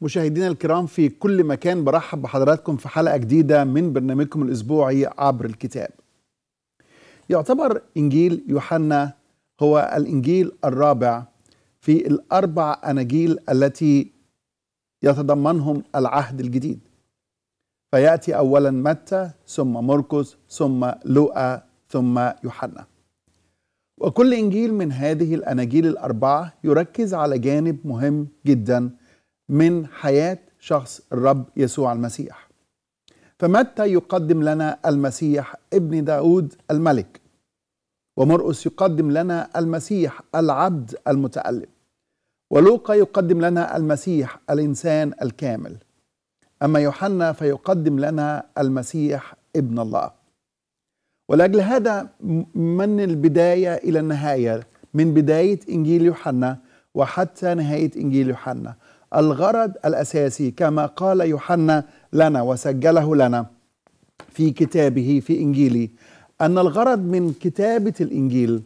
مشاهدينا الكرام في كل مكان برحب بحضراتكم في حلقة جديدة من برنامجكم الأسبوعي عبر الكتاب يعتبر إنجيل يوحنا هو الإنجيل الرابع في الأربع أناجيل التي يتضمنهم العهد الجديد فيأتي أولا متى ثم مرقس ثم لوقا ثم يوحنا وكل إنجيل من هذه الأناجيل الأربعة يركز على جانب مهم جدا من حياة شخص الرب يسوع المسيح فمتى يقدم لنا المسيح ابن داود الملك ومرقس يقدم لنا المسيح العبد المتألم ولوقا يقدم لنا المسيح الإنسان الكامل أما يوحنا فيقدم لنا المسيح ابن الله ولأجل هذا من البداية إلى النهاية من بداية إنجيل يوحنا وحتى نهاية إنجيل يوحنا الغرض الأساسي كما قال يوحنا لنا وسجله لنا في كتابه في إنجيله أن الغرض من كتابة الإنجيل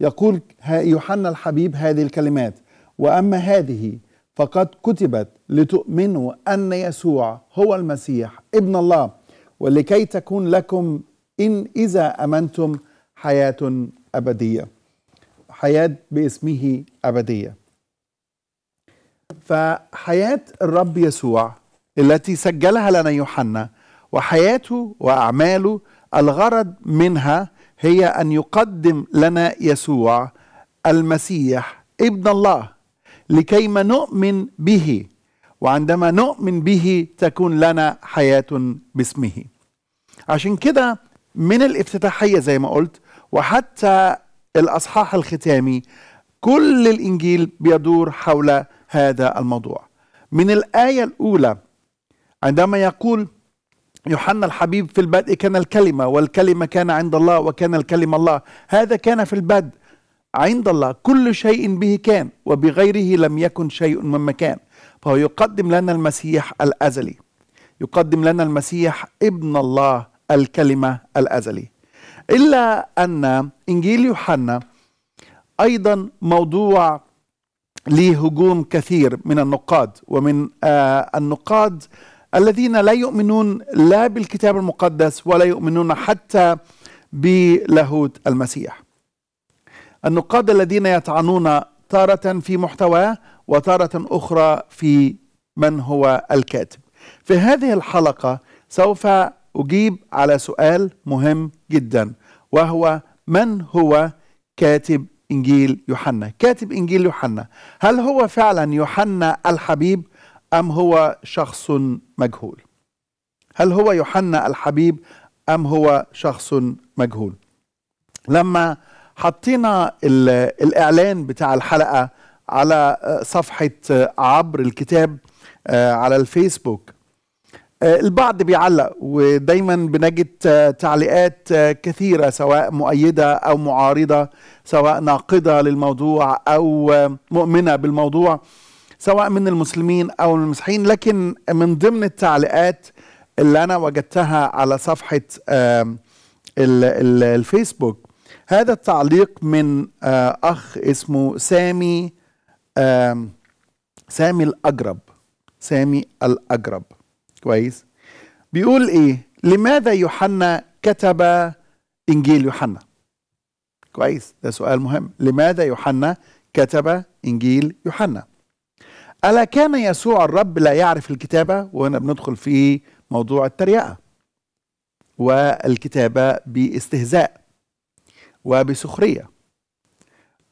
يقول يوحنا الحبيب هذه الكلمات وأما هذه فقد كتبت لتؤمنوا أن يسوع هو المسيح ابن الله ولكي تكون لكم إن إذا أمنتم حياة أبدية حياة باسمه أبدية فحياة الرب يسوع التي سجلها لنا يوحنا وحياته وأعماله الغرض منها هي أن يقدم لنا يسوع المسيح ابن الله لكيما نؤمن به وعندما نؤمن به تكون لنا حياة باسمه عشان كده من الافتتاحية زي ما قلت وحتى الأصحاح الختامي كل الإنجيل بيدور حول هذا الموضوع من الآية الأولى عندما يقول يوحنا الحبيب في البدء كان الكلمة والكلمة كان عند الله وكان الكلمة الله هذا كان في البدء عند الله كل شيء به كان وبغيره لم يكن شيء مما كان فهو يقدم لنا المسيح الأزلي يقدم لنا المسيح ابن الله الكلمة الأزلي إلا أن إنجيل يوحنا أيضا موضوع لهجوم كثير من النقاد ومن آه، النقاد الذين لا يؤمنون لا بالكتاب المقدس ولا يؤمنون حتى بلاهوت المسيح النقاد الذين يطعنون تارة في محتواه وتارة أخرى في من هو الكاتب في هذه الحلقة سوف أجيب على سؤال مهم جدا وهو من هو كاتب إنجيل يوحنا كاتب إنجيل يوحنا هل هو فعلا يوحنا الحبيب أم هو شخص مجهول هل هو يوحنا الحبيب أم هو شخص مجهول لما حطينا الإعلان بتاع الحلقة على صفحة عبر الكتاب آه، على الفيسبوك آه، البعض بيعلق ودايما بنجد آه، تعليقات آه، كثيره سواء مؤيده او معارضه سواء ناقده للموضوع او مؤمنه بالموضوع سواء من المسلمين او المسيحيين لكن من ضمن التعليقات اللي انا وجدتها على صفحه الفيسبوك هذا التعليق من اخ اسمه سامي سامي الاجرب سامي الاجرب كويس بيقول ايه لماذا يوحنا كتب انجيل يوحنا كويس ده سؤال مهم لماذا يوحنا كتب انجيل يوحنا الا كان يسوع الرب لا يعرف الكتابه وهنا بندخل في موضوع التريقه والكتابه باستهزاء وبسخريه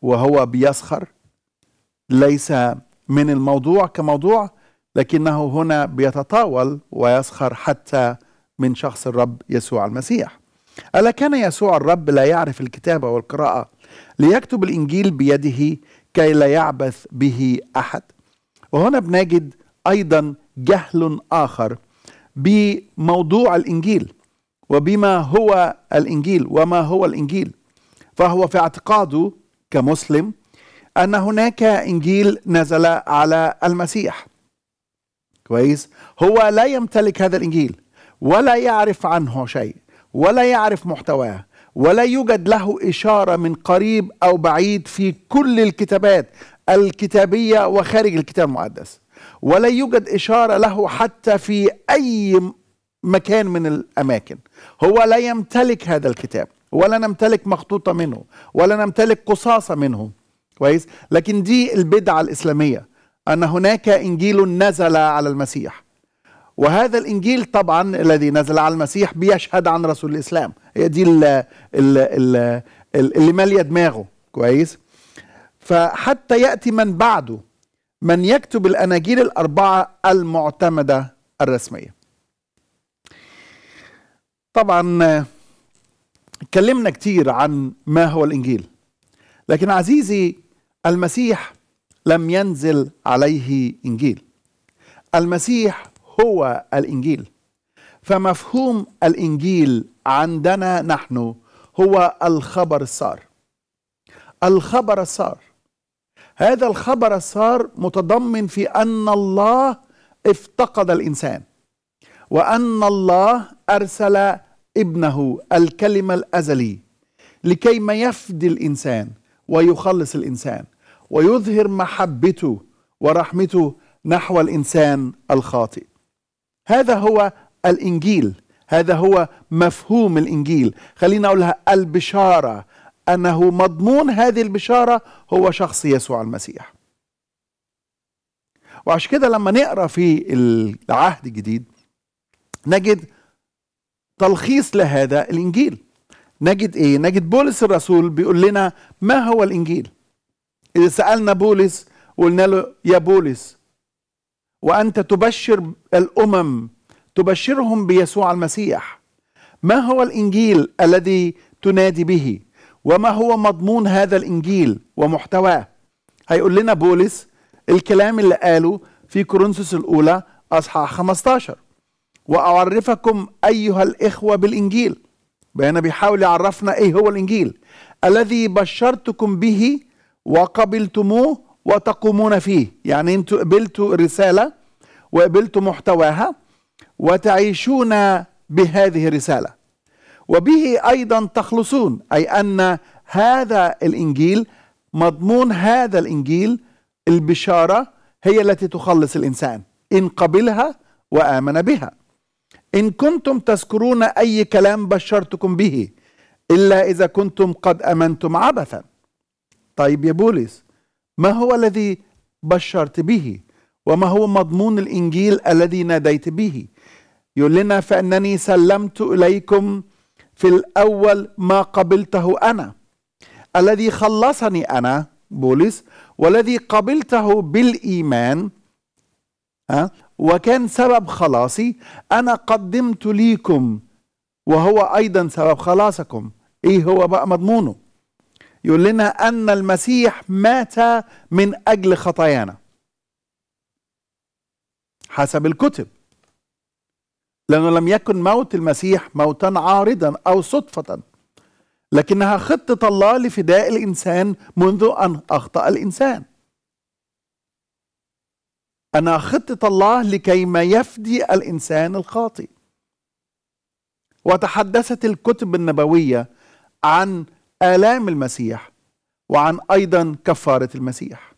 وهو بيسخر ليس من الموضوع كموضوع لكنه هنا بيتطاول ويسخر حتى من شخص الرب يسوع المسيح ألا كان يسوع الرب لا يعرف الكتابة والقراءة ليكتب الإنجيل بيده كي لا يعبث به أحد وهنا بنجد أيضا جهل آخر بموضوع الإنجيل وبما هو الإنجيل وما هو الإنجيل فهو في اعتقاده كمسلم أن هناك إنجيل نزل على المسيح كويس هو لا يمتلك هذا الانجيل ولا يعرف عنه شيء ولا يعرف محتواه ولا يوجد له اشاره من قريب او بعيد في كل الكتابات الكتابيه وخارج الكتاب المقدس ولا يوجد اشاره له حتى في اي مكان من الاماكن هو لا يمتلك هذا الكتاب ولا نمتلك مخطوطه منه ولا نمتلك قصاصه منه كويس لكن دي البدعه الاسلاميه ان هناك انجيل نزل على المسيح وهذا الانجيل طبعا الذي نزل على المسيح بيشهد عن رسول الاسلام هي دي اللي ماليه دماغه كويس فحتى ياتي من بعده من يكتب الاناجيل الاربعه المعتمده الرسميه طبعا اتكلمنا كتير عن ما هو الانجيل لكن عزيزي المسيح لم ينزل عليه انجيل المسيح هو الانجيل فمفهوم الانجيل عندنا نحن هو الخبر السار الخبر السار هذا الخبر السار متضمن في ان الله افتقد الانسان وان الله ارسل ابنه الكلمه الازلي لكي ما يفدي الانسان ويخلص الانسان ويظهر محبته ورحمته نحو الانسان الخاطئ هذا هو الانجيل هذا هو مفهوم الانجيل خلينا اقولها البشاره انه مضمون هذه البشاره هو شخص يسوع المسيح وعشان كده لما نقرا في العهد الجديد نجد تلخيص لهذا الانجيل نجد ايه نجد بولس الرسول بيقول لنا ما هو الانجيل إذا سألنا بولس وقلنا له يا بولس وأنت تبشر الأمم تبشرهم بيسوع المسيح ما هو الإنجيل الذي تنادي به وما هو مضمون هذا الإنجيل ومحتواه هيقول لنا بولس الكلام اللي قاله في كورنثوس الأولى أصحاح 15 وأعرفكم أيها الإخوة بالإنجيل بينا بيحاول يعرفنا إيه هو الإنجيل الذي بشرتكم به وقبلتموه وتقومون فيه يعني انتوا قبلتوا الرسالة وقبلتوا محتواها وتعيشون بهذه الرسالة وبه أيضا تخلصون أي أن هذا الإنجيل مضمون هذا الإنجيل البشارة هي التي تخلص الإنسان إن قبلها وآمن بها إن كنتم تذكرون أي كلام بشرتكم به إلا إذا كنتم قد أمنتم عبثاً طيب يا بولس ما هو الذي بشرت به وما هو مضمون الإنجيل الذي ناديت به يقول لنا فأنني سلمت إليكم في الأول ما قبلته أنا الذي خلصني أنا بولس والذي قبلته بالإيمان ها وكان سبب خلاصي أنا قدمت ليكم وهو أيضا سبب خلاصكم إيه هو بقى مضمونه يقول لنا أن المسيح مات من أجل خطايانا حسب الكتب لأنه لم يكن موت المسيح موتا عارضا أو صدفة لكنها خطة الله لفداء الإنسان منذ أن أخطأ الإنسان أنا خطة الله لكي ما يفدي الإنسان الخاطئ وتحدثت الكتب النبوية عن آلام المسيح وعن أيضا كفارة المسيح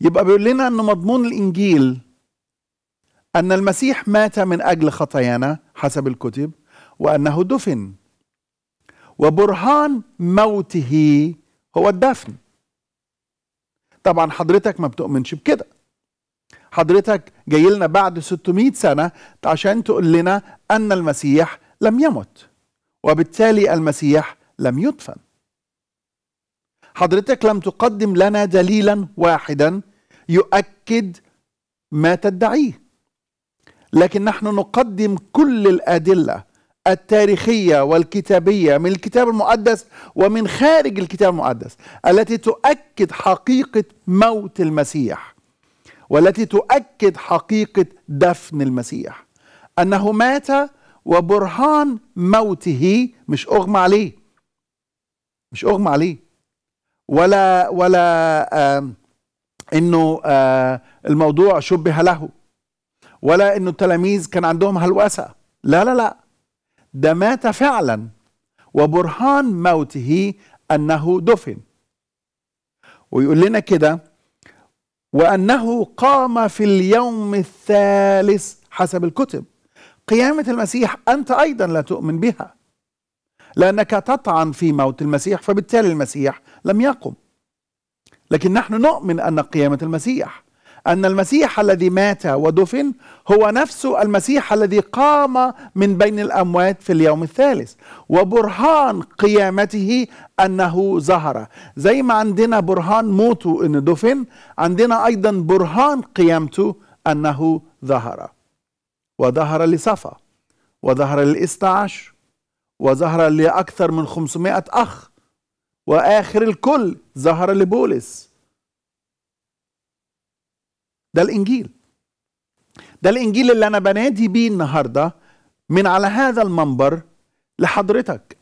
يبقى بيقول لنا أن مضمون الإنجيل أن المسيح مات من أجل خطايانا حسب الكتب وأنه دفن وبرهان موته هو الدفن طبعا حضرتك ما بتؤمنش بكده حضرتك جاي لنا بعد 600 سنة عشان تقول لنا أن المسيح لم يمت وبالتالي المسيح لم يدفن حضرتك لم تقدم لنا دليلا واحدا يؤكد ما تدعيه لكن نحن نقدم كل الادله التاريخيه والكتابيه من الكتاب المقدس ومن خارج الكتاب المقدس التي تؤكد حقيقه موت المسيح والتي تؤكد حقيقه دفن المسيح انه مات وبرهان موته مش أغمى عليه مش أغمى عليه ولا ولا آه إنه آه الموضوع شبه له ولا إنه التلاميذ كان عندهم هلوسة لا لا لا ده مات فعلا وبرهان موته أنه دفن ويقول لنا كده وأنه قام في اليوم الثالث حسب الكتب قيامة المسيح أنت أيضا لا تؤمن بها لأنك تطعن في موت المسيح فبالتالي المسيح لم يقم لكن نحن نؤمن أن قيامة المسيح أن المسيح الذي مات ودفن هو نفسه المسيح الذي قام من بين الأموات في اليوم الثالث وبرهان قيامته أنه ظهر زي ما عندنا برهان موته أنه دفن عندنا أيضا برهان قيامته أنه ظهر وظهر لصفا وظهر للاثنى عشر وظهر لأكثر من 500 أخ وآخر الكل ظهر لبولس ده الإنجيل ده الإنجيل اللي أنا بنادي بيه النهاردة من على هذا المنبر لحضرتك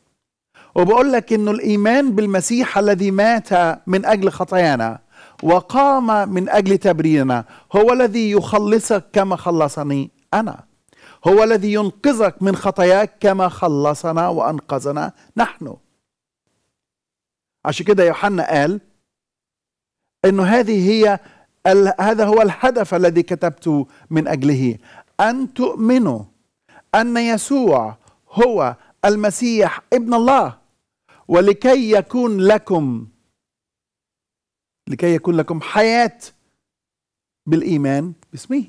وبقول لك إنه الإيمان بالمسيح الذي مات من أجل خطايانا وقام من أجل تبريرنا هو الذي يخلصك كما خلصني أنا هو الذي ينقذك من خطاياك كما خلصنا وأنقذنا نحن عشان كده يوحنا قال انه هذه هي هذا هو الهدف الذي كتبت من اجله ان تؤمنوا ان يسوع هو المسيح ابن الله ولكي يكون لكم لكي يكون لكم حياه بالايمان باسمه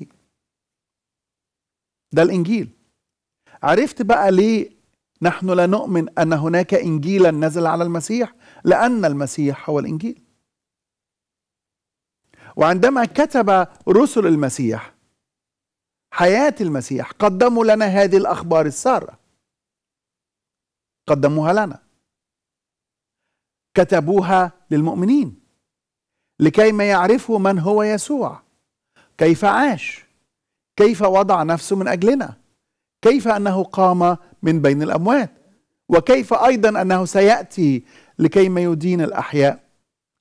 ده الانجيل عرفت بقى ليه نحن لا نؤمن ان هناك انجيلا نزل على المسيح لان المسيح هو الانجيل وعندما كتب رسل المسيح حياه المسيح قدموا لنا هذه الاخبار الساره قدموها لنا كتبوها للمؤمنين لكي ما يعرفوا من هو يسوع كيف عاش كيف وضع نفسه من اجلنا كيف انه قام من بين الاموات وكيف ايضا انه سياتي لكي ما يدين الاحياء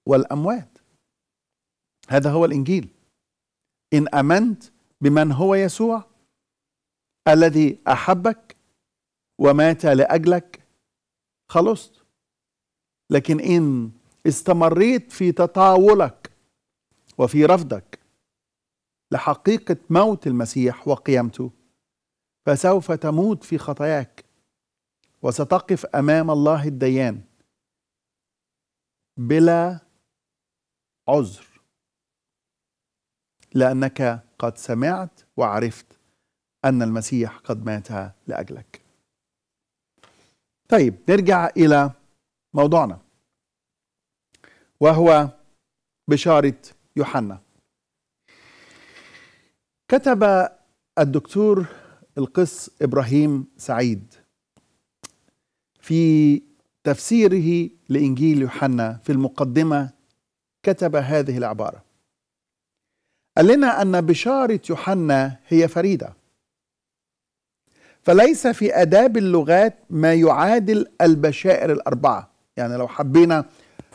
والاموات هذا هو الانجيل ان امنت بمن هو يسوع الذي احبك ومات لاجلك خلصت لكن ان استمريت في تطاولك وفي رفضك لحقيقة موت المسيح وقيامته فسوف تموت في خطاياك وستقف أمام الله الديان بلا عذر لأنك قد سمعت وعرفت أن المسيح قد مات لأجلك طيب نرجع إلى موضوعنا وهو بشارة يوحنا كتب الدكتور القس ابراهيم سعيد في تفسيره لانجيل يوحنا في المقدمه كتب هذه العباره قال لنا ان بشاره يوحنا هي فريده فليس في اداب اللغات ما يعادل البشائر الاربعه يعني لو حبينا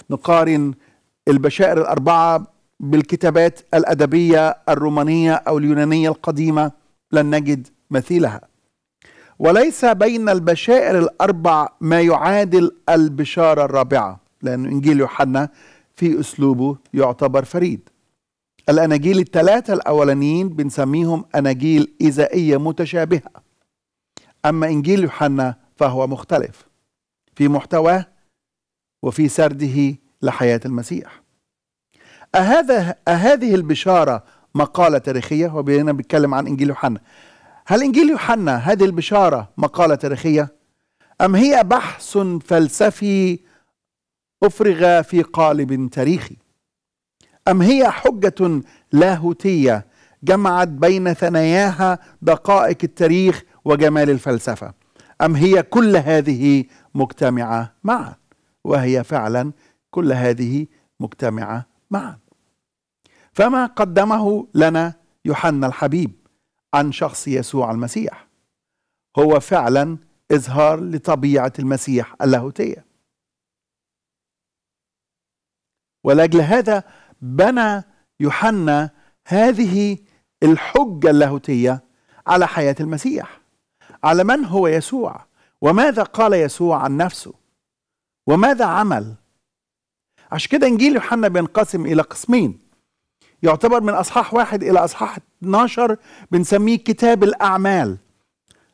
نقارن البشائر الاربعه بالكتابات الأدبية الرومانية أو اليونانية القديمة لن نجد مثيلها وليس بين البشائر الأربع ما يعادل البشارة الرابعة لأن إنجيل يوحنا في أسلوبه يعتبر فريد الأناجيل الثلاثة الأولانيين بنسميهم أناجيل إيزائية متشابهة أما إنجيل يوحنا فهو مختلف في محتواه وفي سرده لحياة المسيح أهذا أهذه البشارة مقالة تاريخية وبينا بيتكلم عن إنجيل يوحنا هل إنجيل يوحنا هذه البشارة مقالة تاريخية أم هي بحث فلسفي أفرغ في قالب تاريخي أم هي حجة لاهوتية جمعت بين ثناياها دقائق التاريخ وجمال الفلسفة أم هي كل هذه مجتمعة معا وهي فعلا كل هذه مجتمعة معا فما قدمه لنا يوحنا الحبيب عن شخص يسوع المسيح هو فعلا إظهار لطبيعة المسيح اللاهوتية ولأجل هذا بنى يوحنا هذه الحجة اللاهوتية على حياة المسيح على من هو يسوع وماذا قال يسوع عن نفسه وماذا عمل عشان كده انجيل يوحنا بينقسم الى قسمين يعتبر من اصحاح واحد الى اصحاح 12 بنسميه كتاب الاعمال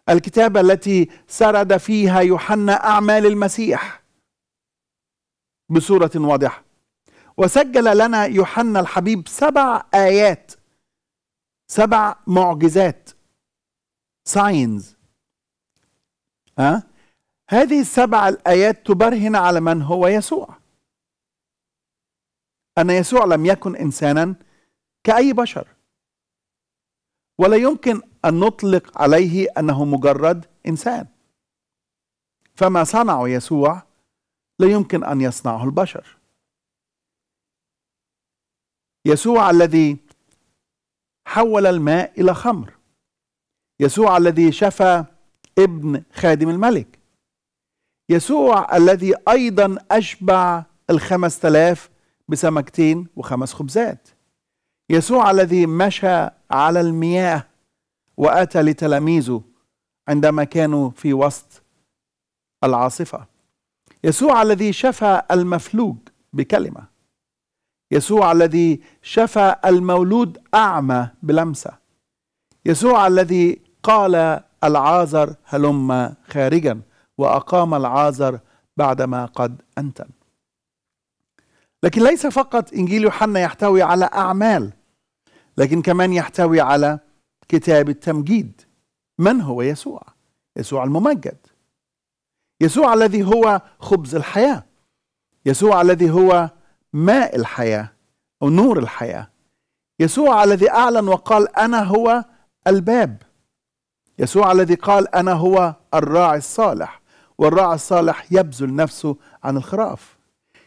الكتابه التي سرد فيها يوحنا اعمال المسيح بصوره واضحه وسجل لنا يوحنا الحبيب سبع ايات سبع معجزات ساينز ها هذه السبع الايات تبرهن على من هو يسوع ان يسوع لم يكن انسانا كأي بشر ولا يمكن أن نطلق عليه أنه مجرد إنسان فما صنعه يسوع لا يمكن أن يصنعه البشر يسوع الذي حول الماء إلى خمر يسوع الذي شفى ابن خادم الملك يسوع الذي أيضا أشبع الخمس تلاف بسمكتين وخمس خبزات يسوع الذي مشى على المياه واتى لتلاميذه عندما كانوا في وسط العاصفه يسوع الذي شفى المفلوج بكلمه يسوع الذي شفى المولود اعمى بلمسه يسوع الذي قال العازر هلم خارجا واقام العازر بعدما قد انتن لكن ليس فقط انجيل يوحنا يحتوي على اعمال لكن كمان يحتوي على كتاب التمجيد من هو يسوع يسوع الممجد يسوع الذي هو خبز الحياه يسوع الذي هو ماء الحياه او نور الحياه يسوع الذي اعلن وقال انا هو الباب يسوع الذي قال انا هو الراعي الصالح والراعي الصالح يبذل نفسه عن الخراف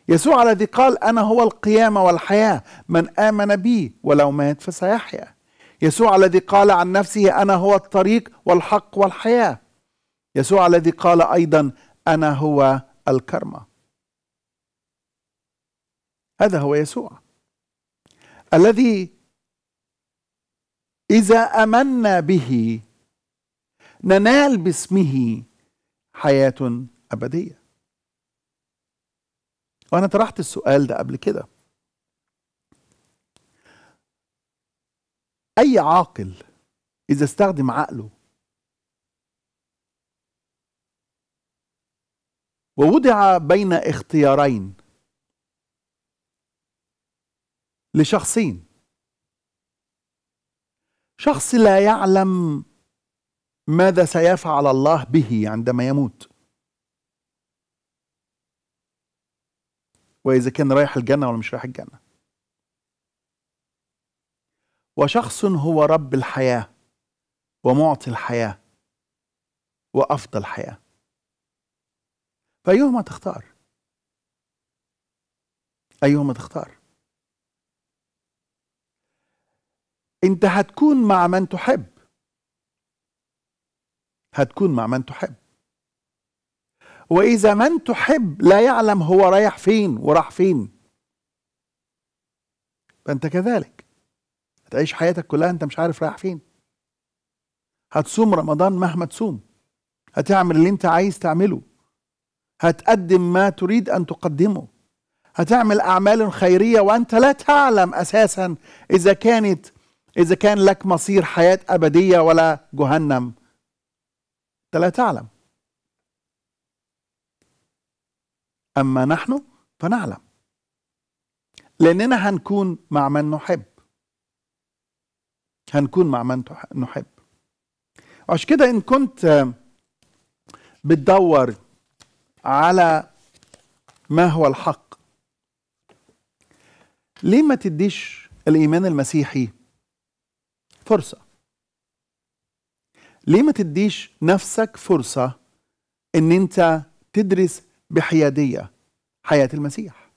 يسوع الذي قال أنا هو القيامة والحياة من آمن بي ولو مات فسيحيا يسوع الذي قال عن نفسه أنا هو الطريق والحق والحياة يسوع الذي قال أيضا أنا هو الكرمة هذا هو يسوع الذي إذا أمنا به ننال باسمه حياة أبدية وانا طرحت السؤال ده قبل كده اي عاقل اذا استخدم عقله ووضع بين اختيارين لشخصين شخص لا يعلم ماذا سيفعل الله به عندما يموت وإذا كان رايح الجنة ولا مش رايح الجنة وشخص هو رب الحياة ومعطي الحياة وأفضل حياة فأيهما تختار أيهما تختار أنت هتكون مع من تحب هتكون مع من تحب وإذا من تحب لا يعلم هو رايح فين وراح فين فأنت كذلك هتعيش حياتك كلها أنت مش عارف رايح فين هتصوم رمضان مهما تصوم هتعمل اللي أنت عايز تعمله هتقدم ما تريد أن تقدمه هتعمل أعمال خيرية وأنت لا تعلم أساسا إذا كانت إذا كان لك مصير حياة أبدية ولا جهنم أنت لا تعلم أما نحن فنعلم لأننا هنكون مع من نحب هنكون مع من نحب وعش كده إن كنت بتدور على ما هو الحق ليه ما تديش الإيمان المسيحي فرصة ليه ما تديش نفسك فرصة إن أنت تدرس بحيادية حياة المسيح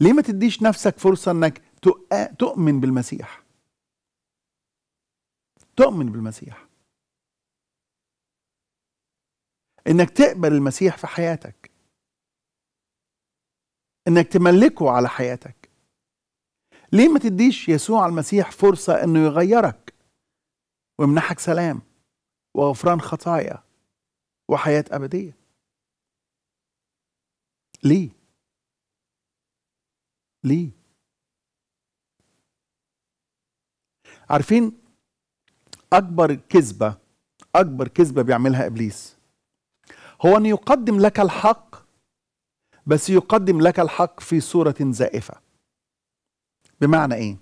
ليه ما تديش نفسك فرصة انك تؤمن بالمسيح تؤمن بالمسيح انك تقبل المسيح في حياتك انك تملكه على حياتك ليه ما تديش يسوع المسيح فرصة انه يغيرك ويمنحك سلام وغفران خطايا وحياة أبدية ليه؟ ليه؟ عارفين أكبر كذبة أكبر كذبة بيعملها إبليس هو أن يقدم لك الحق بس يقدم لك الحق في صورة زائفة بمعنى إيه؟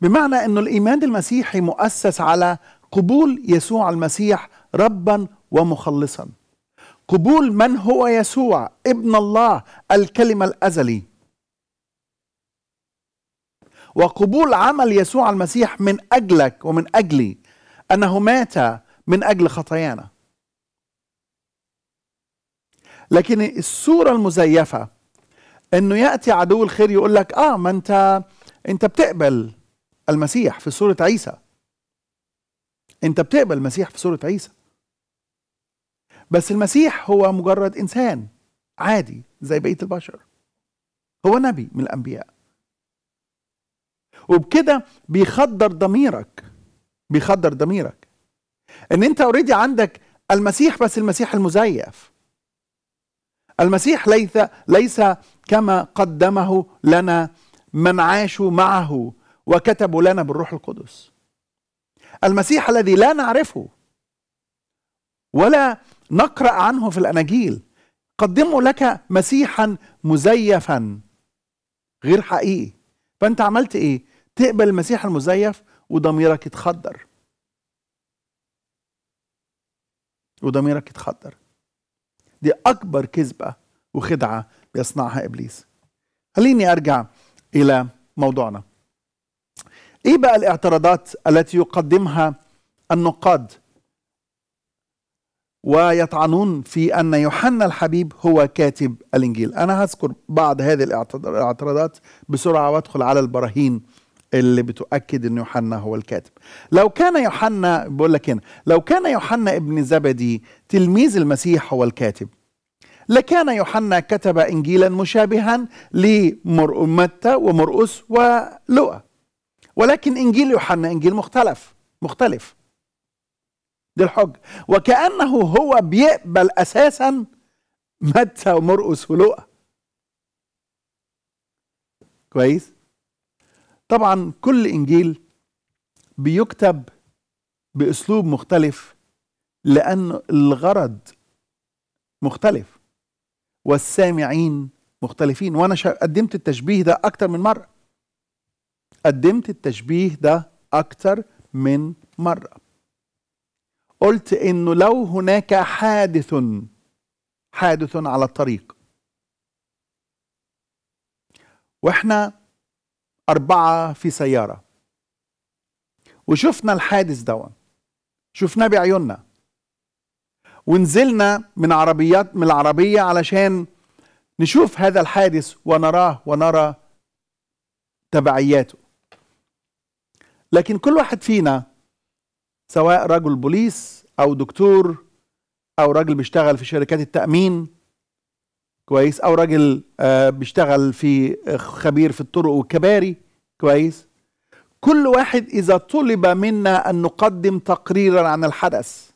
بمعنى أن الإيمان المسيحي مؤسس على قبول يسوع المسيح ربا ومخلصا قبول من هو يسوع ابن الله الكلمة الأزلي وقبول عمل يسوع المسيح من أجلك ومن أجلي أنه مات من أجل خطايانا لكن الصورة المزيفة أنه يأتي عدو الخير يقول لك آه ما أنت أنت بتقبل المسيح في صورة عيسى أنت بتقبل المسيح في صورة عيسى بس المسيح هو مجرد انسان عادي زي بقيه البشر هو نبي من الانبياء وبكده بيخدر ضميرك بيخدر ضميرك ان انت اوريدي عندك المسيح بس المسيح المزيف المسيح ليس ليس كما قدمه لنا من عاشوا معه وكتبوا لنا بالروح القدس المسيح الذي لا نعرفه ولا نقرا عنه في الاناجيل قدموا لك مسيحا مزيفا غير حقيقي فانت عملت ايه تقبل المسيح المزيف وضميرك يتخدر وضميرك يتخدر دي اكبر كذبه وخدعه بيصنعها ابليس خليني ارجع الى موضوعنا ايه بقى الاعتراضات التي يقدمها النقاد ويطعنون في أن يوحنا الحبيب هو كاتب الإنجيل أنا هذكر بعض هذه الاعتراضات بسرعة وأدخل على البراهين اللي بتؤكد أن يوحنا هو الكاتب لو كان يوحنا بقول لك هنا لو كان يوحنا ابن زبدي تلميذ المسيح هو الكاتب لكان يوحنا كتب إنجيلا مشابها لمتى ومرقس ولؤى ولكن إنجيل يوحنا إنجيل مختلف مختلف دي الحجة وكأنه هو بيقبل أساسا متى ومرقس ولوقا كويس طبعا كل إنجيل بيكتب بأسلوب مختلف لأن الغرض مختلف والسامعين مختلفين وأنا قدمت التشبيه ده أكتر من مرة قدمت التشبيه ده أكتر من مرة قلت انه لو هناك حادث حادث على الطريق واحنا اربعه في سياره وشفنا الحادث ده شفناه بعيوننا ونزلنا من عربيات من العربيه علشان نشوف هذا الحادث ونراه ونرى تبعياته لكن كل واحد فينا سواء رجل بوليس او دكتور او راجل بيشتغل في شركات التامين كويس او راجل آه، بيشتغل في آه، خبير في الطرق والكباري كويس كل واحد اذا طلب منا ان نقدم تقريرا عن الحدث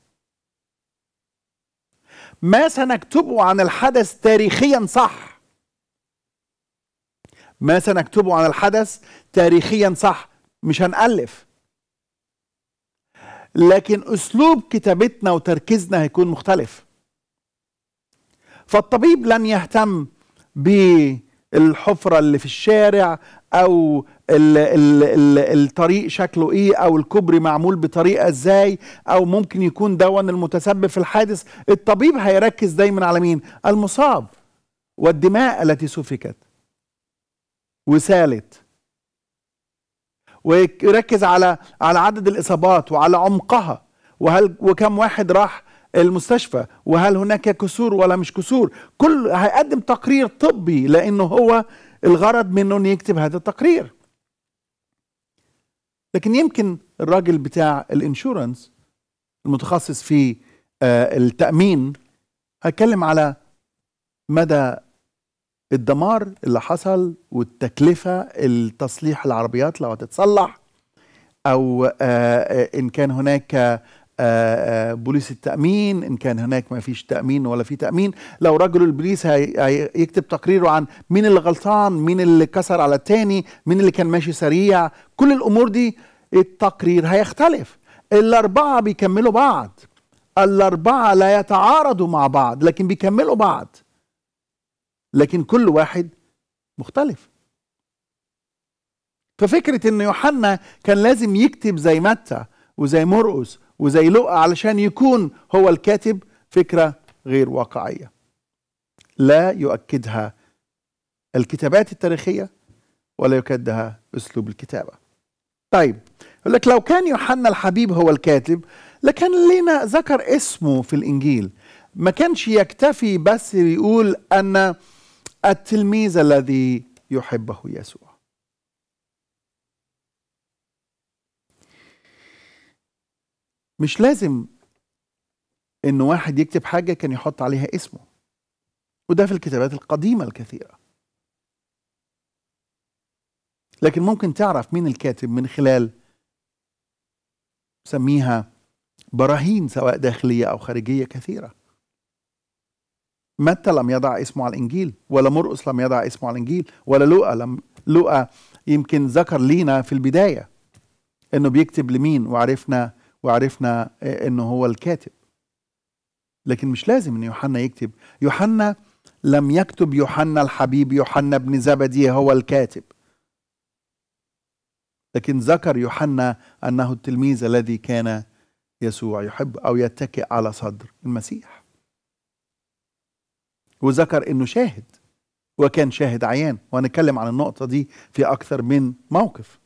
ما سنكتبه عن الحدث تاريخيا صح ما سنكتبه عن الحدث تاريخيا صح مش هنألف لكن اسلوب كتابتنا وتركيزنا هيكون مختلف فالطبيب لن يهتم بالحفرة اللي في الشارع أو الـ الـ الـ الطريق شكله إيه أو الكوبري معمول بطريقة إزاي أو ممكن يكون دون المتسبب في الحادث الطبيب هيركز دايما على مين المصاب والدماء التي سفكت وسالت ويركز على على عدد الاصابات وعلى عمقها وهل وكم واحد راح المستشفى وهل هناك كسور ولا مش كسور كل هيقدم تقرير طبي لانه هو الغرض منه انه يكتب هذا التقرير لكن يمكن الراجل بتاع الانشورنس المتخصص في آه، التامين هيتكلم على مدى الدمار اللي حصل والتكلفة التصليح العربيات لو هتتصلح أو آه، آه، إن كان هناك آه، بوليس التأمين إن كان هناك ما فيش تأمين ولا في تأمين لو رجل البوليس هيكتب تقريره عن مين اللي غلطان مين اللي كسر على التاني مين اللي كان ماشي سريع كل الأمور دي التقرير هيختلف الأربعة بيكملوا بعض الأربعة لا يتعارضوا مع بعض لكن بيكملوا بعض لكن كل واحد مختلف ففكرة ان يوحنا كان لازم يكتب زي متى وزي مرقس وزي لقى علشان يكون هو الكاتب فكرة غير واقعية لا يؤكدها الكتابات التاريخية ولا يكدها اسلوب الكتابة طيب يقول لك لو كان يوحنا الحبيب هو الكاتب لكان لينا ذكر اسمه في الانجيل ما كانش يكتفي بس يقول ان التلميذ الذي يحبه يسوع مش لازم ان واحد يكتب حاجه كان يحط عليها اسمه وده في الكتابات القديمه الكثيره لكن ممكن تعرف مين الكاتب من خلال سميها براهين سواء داخليه او خارجيه كثيره متى لم يضع اسمه على الانجيل ولا مرقس لم يضع اسمه على الانجيل ولا لوقا لم لوقا يمكن ذكر لينا في البدايه انه بيكتب لمين وعرفنا وعرفنا آه، انه هو الكاتب لكن مش لازم ان يوحنا يكتب يوحنا لم يكتب يوحنا الحبيب يوحنا بن زبدي هو الكاتب لكن ذكر يوحنا انه التلميذ الذي كان يسوع يحب او يتكئ على صدر المسيح وذكر انه شاهد وكان شاهد عيان وهنتكلم عن النقطه دي في اكثر من موقف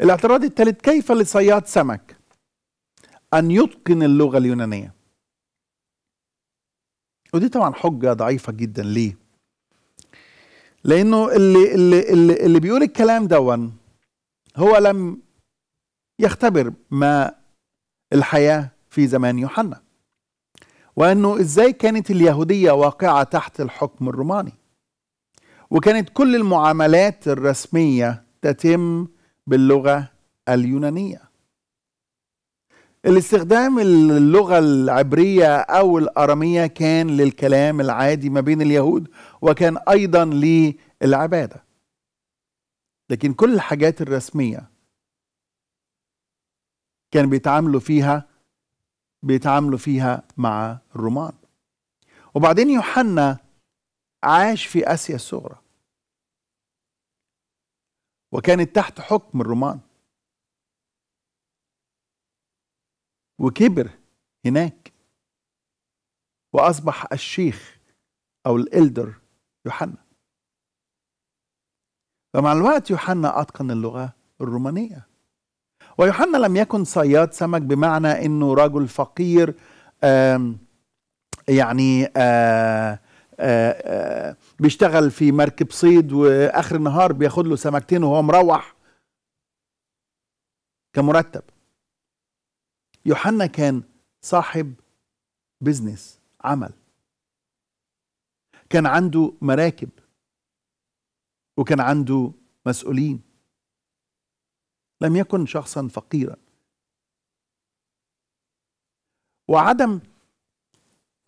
الاعتراض الثالث كيف لصياد سمك ان يتقن اللغه اليونانيه ودي طبعا حجه ضعيفه جدا ليه لانه اللي اللي اللي, اللي بيقول الكلام دون هو لم يختبر ما الحياه في زمان يوحنا وأنه إزاي كانت اليهودية واقعة تحت الحكم الروماني وكانت كل المعاملات الرسمية تتم باللغة اليونانية الاستخدام اللغة العبرية أو الأرامية كان للكلام العادي ما بين اليهود وكان أيضا للعبادة لكن كل الحاجات الرسمية كان بيتعاملوا فيها بيتعاملوا فيها مع الرومان وبعدين يوحنا عاش في آسيا الصغرى وكانت تحت حكم الرومان وكبر هناك وأصبح الشيخ أو الإلدر يوحنا فمع الوقت يوحنا أتقن اللغة الرومانية ويوحنا لم يكن صياد سمك بمعنى انه رجل فقير يعني بيشتغل في مركب صيد واخر النهار بياخد له سمكتين وهو مروح كمرتب يوحنا كان صاحب بزنس عمل كان عنده مراكب وكان عنده مسؤولين لم يكن شخصا فقيرا وعدم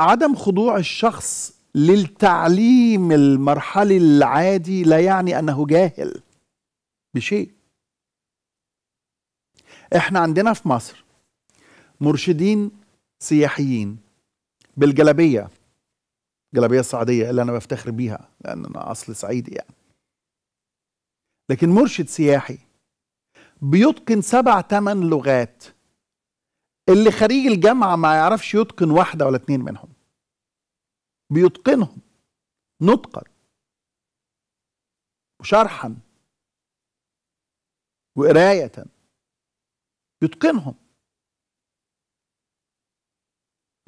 عدم خضوع الشخص للتعليم المرحلي العادي لا يعني انه جاهل بشيء احنا عندنا في مصر مرشدين سياحيين بالجلابيه الجلابيه السعوديه اللي انا بفتخر بيها لان انا اصل صعيدي يعني لكن مرشد سياحي بيتقن سبع تمن لغات اللي خريج الجامعة ما يعرفش يتقن واحدة ولا اتنين منهم بيتقنهم نطقا وشرحا وقراية يتقنهم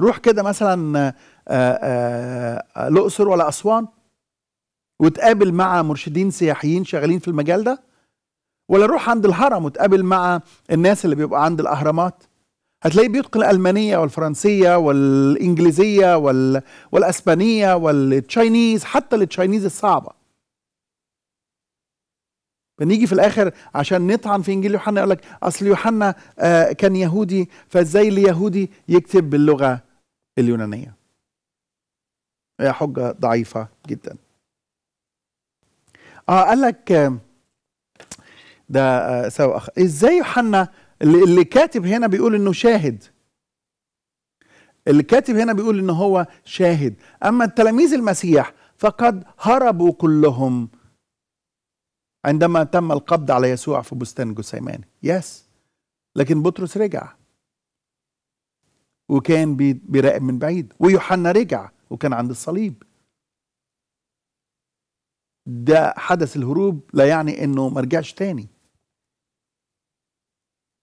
روح كده مثلا آه، آه، آه، الأقصر ولا أسوان وتقابل مع مرشدين سياحيين شغالين في المجال ده ولا روح عند الهرم وتقابل مع الناس اللي بيبقى عند الاهرامات هتلاقيه بيتقن الالمانيه والفرنسيه والانجليزيه وال... والاسبانيه والتشاينيز حتى التشاينيز الصعبه بنيجي في الاخر عشان نطعن في انجيل يوحنا يقول لك اصل يوحنا آه كان يهودي فازاي اليهودي يكتب باللغه اليونانيه هي حجه ضعيفه جدا اه قال لك آه ده آه، سبب اخر ازاي يوحنا اللي كاتب هنا بيقول انه شاهد اللي كاتب هنا بيقول ان هو شاهد اما التلاميذ المسيح فقد هربوا كلهم عندما تم القبض على يسوع في بستان جسيمان يس لكن بطرس رجع وكان بيراقب من بعيد ويوحنا رجع وكان عند الصليب ده حدث الهروب لا يعني انه ما رجعش تاني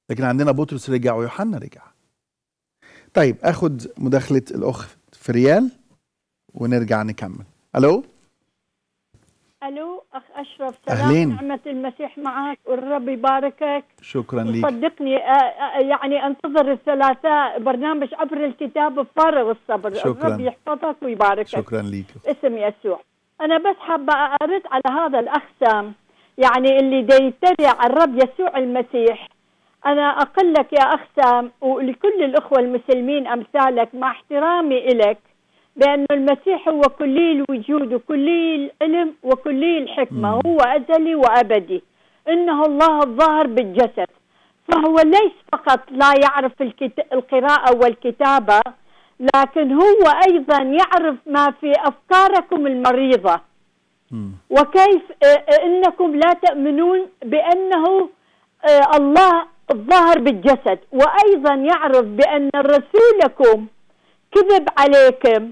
لكن عندنا بطرس رجع ويوحنا رجع طيب اخد مداخله الاخ فريال ونرجع نكمل الو الو اخ اشرف سلام أهلين. نعمه المسيح معك والرب يباركك شكرا ليك صدقني آه، آه، يعني انتظر الثلاثاء برنامج عبر الكتاب بفارغ الصبر شكرا الرب يحفظك ويباركك شكرا ليك اسم يسوع انا بس حابه ارد على هذا الاخ سام يعني اللي يتبع الرب يسوع المسيح أنا أقول لك يا أخ سام ولكل الأخوة المسلمين أمثالك مع احترامي إلك بأن المسيح هو كلي الوجود وكلي العلم وكلي الحكمة هو أزلي وأبدي إنه الله الظاهر بالجسد فهو ليس فقط لا يعرف الكت... القراءة والكتابة لكن هو أيضا يعرف ما في أفكاركم المريضة وكيف إنكم لا تؤمنون بأنه آه، الله الظهر بالجسد وأيضا يعرف بأن رسولكم كذب عليكم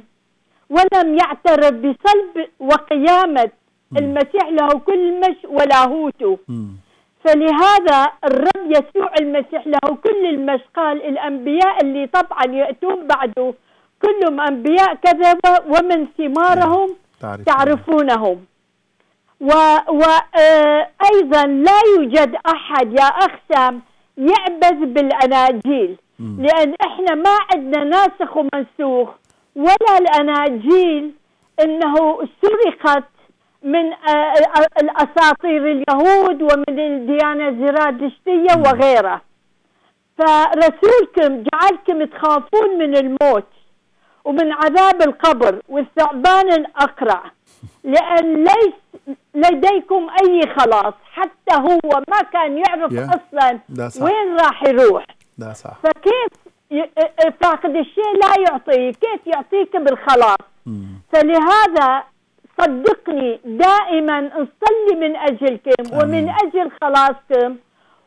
ولم يعترف بصلب وقيامة م. المسيح له كل مش ولا هوته فلهذا الرب يسوع المسيح له كل المجد قال الأنبياء اللي طبعا يأتون بعده كلهم أنبياء كذبة ومن ثمارهم تعرفونهم وأيضا و... آه... لا يوجد أحد يا أخ سام يعبث بالاناجيل لان احنا ما عندنا ناسخ ومنسوخ ولا الاناجيل انه سرقت من آه، آه، الاساطير اليهود ومن الديانه الزرادشتيه وغيره فرسولكم جعلكم تخافون من الموت ومن عذاب القبر والثعبان الاقرع لان ليس لديكم اي خلاص حتى هو ما كان يعرف yeah. اصلا وين راح يروح ده صح. فكيف فاقد الشيء لا يعطيه كيف يعطيك بالخلاص mm. فلهذا صدقني دائما نصلي من اجلكم ومن اجل خلاصكم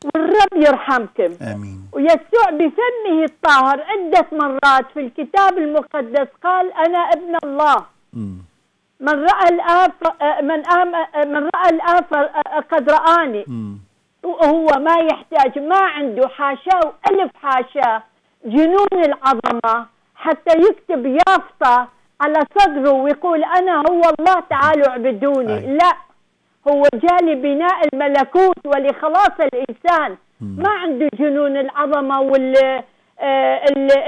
والرب يرحمكم امين ويسوع بفمه الطاهر عده مرات في الكتاب المقدس قال انا ابن الله mm. من راى الاف من آم من راى الاف قد راني وهو ما يحتاج ما عنده حاشاه والف حاشاه جنون العظمه حتى يكتب يافطه على صدره ويقول انا هو الله تعالوا اعبدوني لا هو جاء لبناء الملكوت ولخلاص الانسان ما عنده جنون العظمه وال آه،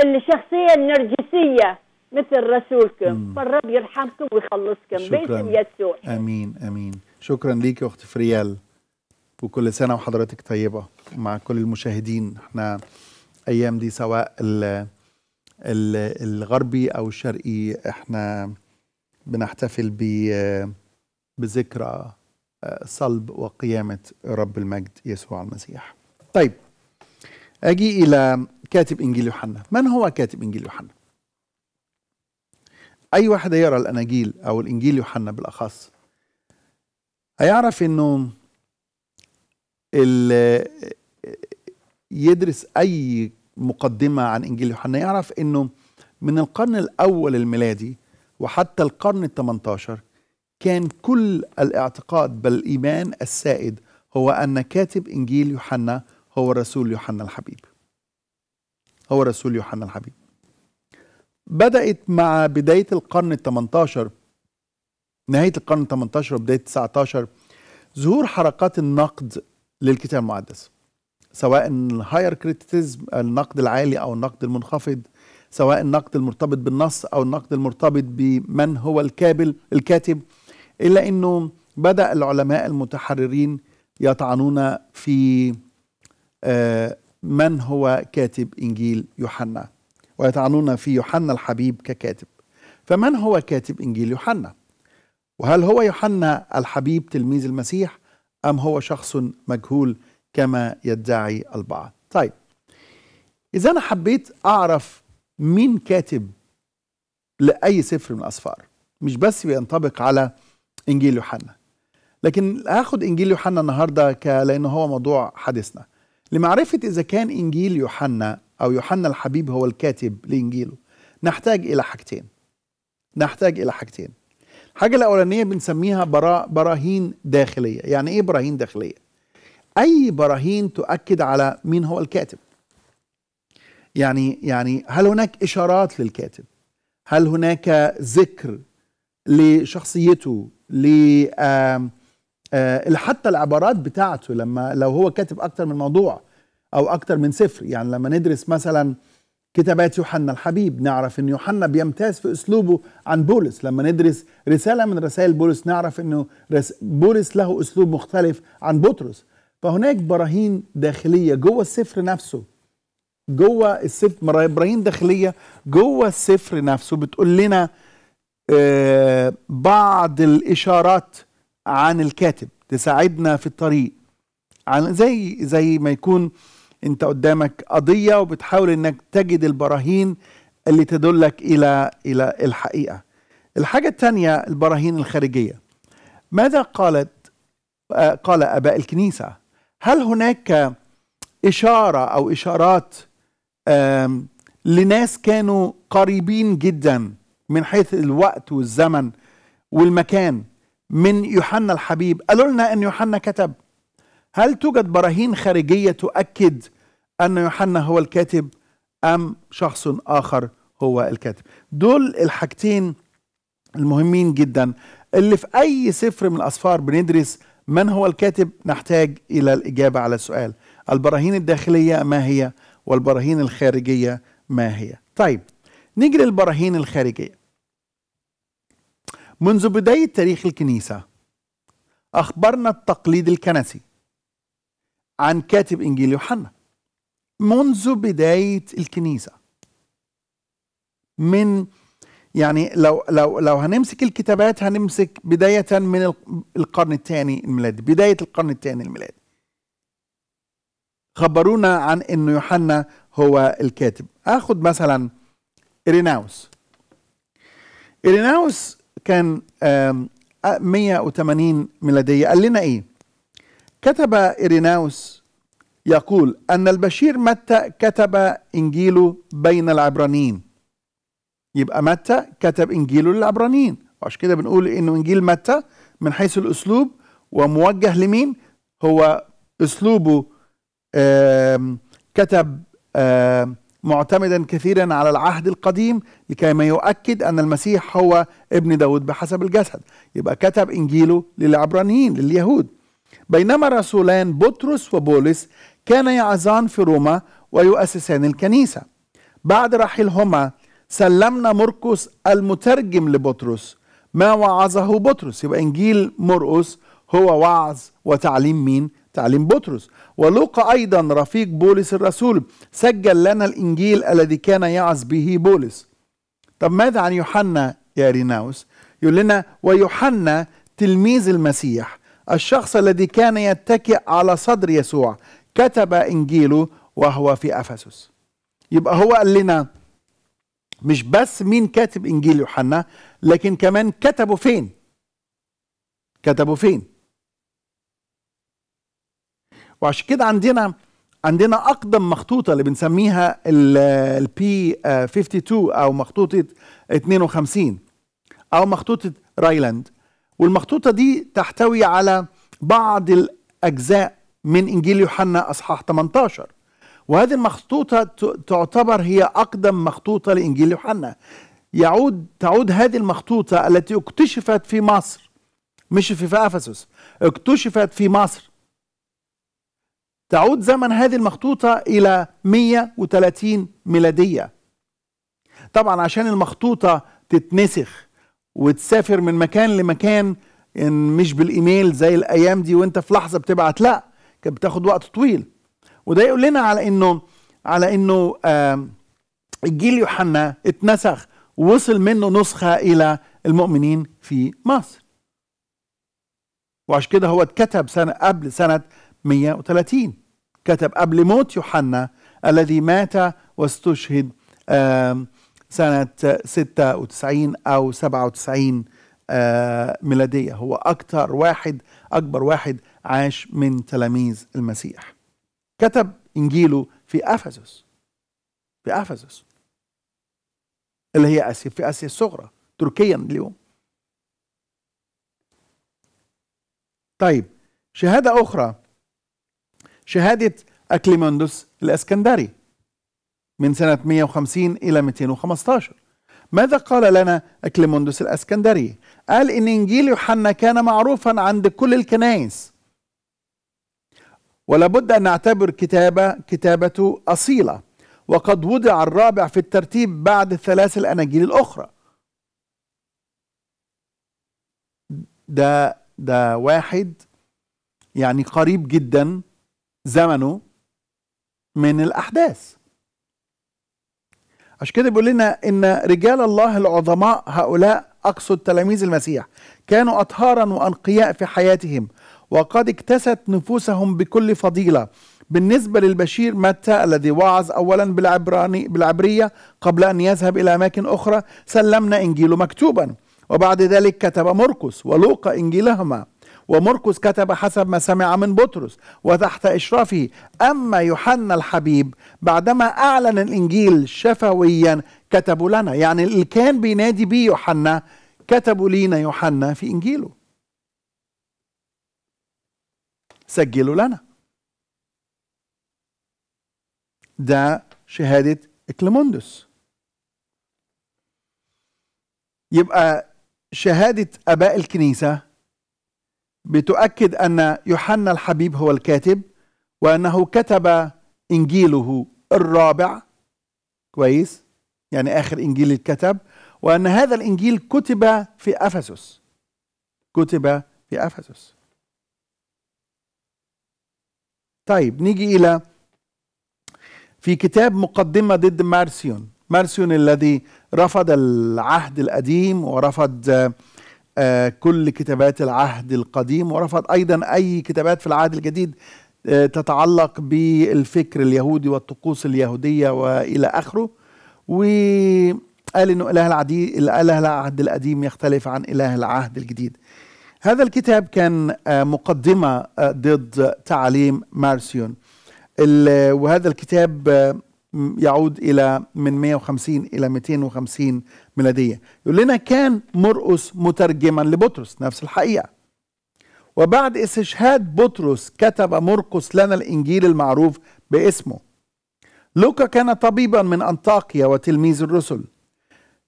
الشخصيه النرجسيه مثل رسولكم مم. فالرب يرحمكم ويخلصكم باسم يسوع امين امين شكرا ليك يا اخت فريال وكل سنه وحضرتك طيبه مع كل المشاهدين احنا ايام دي سواء ال ال الغربي او الشرقي احنا بنحتفل ب بذكرى آه، صلب وقيامه رب المجد يسوع المسيح طيب اجي الى كاتب انجيل يوحنا من هو كاتب انجيل يوحنا اي واحد يرى الاناجيل او الانجيل يوحنا بالاخص هيعرف انه يدرس اي مقدمه عن انجيل يوحنا يعرف انه من القرن الاول الميلادي وحتى القرن ال 18 كان كل الاعتقاد بل الايمان السائد هو ان كاتب انجيل يوحنا هو رسول يوحنا الحبيب هو رسول يوحنا الحبيب بدأت مع بداية القرن ال 18 نهاية القرن ال 18 وبداية 19 ظهور حركات النقد للكتاب المقدس سواء الهاير كريتيزم النقد العالي أو النقد المنخفض سواء النقد المرتبط بالنص أو النقد المرتبط بمن هو الكابل الكاتب إلا أنه بدأ العلماء المتحررين يطعنون في آه، من هو كاتب إنجيل يوحنا ويطعنون في يوحنا الحبيب ككاتب فمن هو كاتب إنجيل يوحنا؟ وهل هو يوحنا الحبيب تلميذ المسيح أم هو شخص مجهول كما يدعي البعض؟ طيب إذا أنا حبيت أعرف مين كاتب لأي سفر من الأسفار مش بس بينطبق على إنجيل يوحنا لكن هاخد إنجيل يوحنا النهاردة لأنه هو موضوع حديثنا لمعرفة إذا كان إنجيل يوحنا أو يوحنا الحبيب هو الكاتب لإنجيله نحتاج إلى حاجتين نحتاج إلى حاجتين الحاجة الأولانية بنسميها برا براهين داخلية يعني إيه براهين داخلية؟ أي براهين تؤكد على مين هو الكاتب يعني يعني هل هناك إشارات للكاتب؟ هل هناك ذكر لشخصيته ل آه، حتى العبارات بتاعته لما لو هو كاتب اكتر من موضوع أو أكتر من سفر يعني لما ندرس مثلا كتابات يوحنا الحبيب نعرف أن يوحنا بيمتاز في أسلوبه عن بولس لما ندرس رسالة من رسائل بولس نعرف أنه بولس له أسلوب مختلف عن بطرس فهناك براهين داخلية جوه السفر نفسه جوه السفر براهين داخلية جوه السفر نفسه بتقول لنا آه، بعض الإشارات عن الكاتب تساعدنا في الطريق عن زي زي ما يكون انت قدامك قضيه وبتحاول انك تجد البراهين اللي تدلك الى الى الحقيقه الحاجه الثانيه البراهين الخارجيه ماذا قالت قال اباء الكنيسه هل هناك اشاره او اشارات لناس كانوا قريبين جدا من حيث الوقت والزمن والمكان من يوحنا الحبيب قالوا لنا ان يوحنا كتب هل توجد براهين خارجية تؤكد أن يوحنا هو الكاتب أم شخص آخر هو الكاتب دول الحاجتين المهمين جدا اللي في أي سفر من الأسفار بندرس من هو الكاتب نحتاج إلى الإجابة على السؤال البراهين الداخلية ما هي والبراهين الخارجية ما هي طيب نيجي للبراهين الخارجية منذ بداية تاريخ الكنيسة أخبرنا التقليد الكنسي عن كاتب انجيل يوحنا منذ بدايه الكنيسه من يعني لو لو لو هنمسك الكتابات هنمسك بدايه من القرن الثاني الميلادي بدايه القرن الثاني الميلادي خبرونا عن انه يوحنا هو الكاتب اخذ مثلا ايريناوس ايريناوس كان 180 ميلادية قال لنا إيه كتب إيريناوس يقول أن البشير متى كتب إنجيله بين العبرانيين يبقى متى كتب إنجيله للعبرانيين وعشان كده بنقول إنه إنجيل متى من حيث الأسلوب وموجه لمين هو أسلوبه كتب معتمدا كثيرا على العهد القديم لكي ما يؤكد أن المسيح هو ابن داود بحسب الجسد يبقى كتب إنجيله للعبرانيين لليهود بينما رسولان بطرس وبولس كان يعظان في روما ويؤسسان الكنيسة بعد رحيلهما سلمنا مرقس المترجم لبطرس ما وعظه بطرس يبقى إنجيل مرقس هو وعظ وتعليم مين؟ تعليم بطرس ولوقا أيضا رفيق بولس الرسول سجل لنا الإنجيل الذي كان يعظ به بولس طب ماذا عن يوحنا يا ريناوس؟ يقول لنا ويوحنا تلميذ المسيح الشخص الذي كان يتكئ على صدر يسوع كتب انجيله وهو في افسس يبقى هو قال لنا مش بس مين كاتب انجيل يوحنا لكن كمان كتبه فين كتبه فين وعشان كده عندنا عندنا اقدم مخطوطه اللي بنسميها البي 52 آه، او مخطوطه 52 او مخطوطه رايلاند والمخطوطة دي تحتوي على بعض الأجزاء من إنجيل يوحنا أصحاح 18 وهذه المخطوطة تعتبر هي أقدم مخطوطة لإنجيل يوحنا يعود تعود هذه المخطوطة التي اكتشفت في مصر مش في أفسس اكتشفت في مصر تعود زمن هذه المخطوطة إلى 130 ميلادية طبعا عشان المخطوطة تتنسخ وتسافر من مكان لمكان إن مش بالايميل زي الايام دي وانت في لحظه بتبعت لا كانت بتاخد وقت طويل وده يقول لنا على انه على انه الجيل يوحنا اتنسخ ووصل منه نسخه الى المؤمنين في مصر وعشان كده هو اتكتب سنه قبل سنه 130 كتب قبل موت يوحنا الذي مات واستشهد آم سنة 96 أو 97 آه، ميلادية هو أكثر واحد أكبر واحد عاش من تلاميذ المسيح كتب إنجيله في أفسس في أفسس اللي هي آسيا في آسيا الصغرى تركيا اليوم طيب شهادة أخرى شهادة أكليمندوس الأسكندري من سنة 150 إلى 215 ماذا قال لنا أكليموندوس الأسكندري؟ قال إن إنجيل يوحنا كان معروفا عند كل الكنائس ولابد أن نعتبر كتابة كتابته أصيلة وقد وضع الرابع في الترتيب بعد الثلاث الأناجيل الأخرى ده ده واحد يعني قريب جدا زمنه من الأحداث عشان كده بيقول لنا ان رجال الله العظماء هؤلاء اقصد تلاميذ المسيح كانوا اطهارا وانقياء في حياتهم وقد اكتست نفوسهم بكل فضيله بالنسبه للبشير متى الذي وعظ اولا بالعبراني بالعبريه قبل ان يذهب الى اماكن اخرى سلمنا انجيله مكتوبا وبعد ذلك كتب مرقس ولوقا انجيلهما ومرقس كتب حسب ما سمع من بطرس وتحت إشرافه أما يوحنا الحبيب بعدما أعلن الإنجيل شفويا كتبوا لنا يعني اللي كان بينادي بيه يوحنا كتبوا لينا يوحنا في إنجيله سجلوا لنا ده شهادة إكليموندس يبقى شهادة آباء الكنيسة بتؤكد أن يوحنا الحبيب هو الكاتب وأنه كتب إنجيله الرابع كويس يعني آخر إنجيل اتكتب وأن هذا الإنجيل كتب في أفسس كتب في أفسس طيب نيجي إلى في كتاب مقدمة ضد مارسيون مارسيون الذي رفض العهد القديم ورفض آه، كل كتابات العهد القديم ورفض أيضا أي كتابات في العهد الجديد آه، تتعلق بالفكر اليهودي والطقوس اليهودية وإلى آخره وقال أنه إله العدي الاله العهد القديم يختلف عن إله العهد الجديد هذا الكتاب كان آه، مقدمة ضد تعليم مارسيون وهذا الكتاب يعود إلى من 150 إلى 250 ميلادية يقول لنا كان مرقس مترجما لبطرس نفس الحقيقة وبعد استشهاد بطرس كتب مرقس لنا الإنجيل المعروف باسمه لوقا كان طبيبا من أنطاكيا وتلميذ الرسل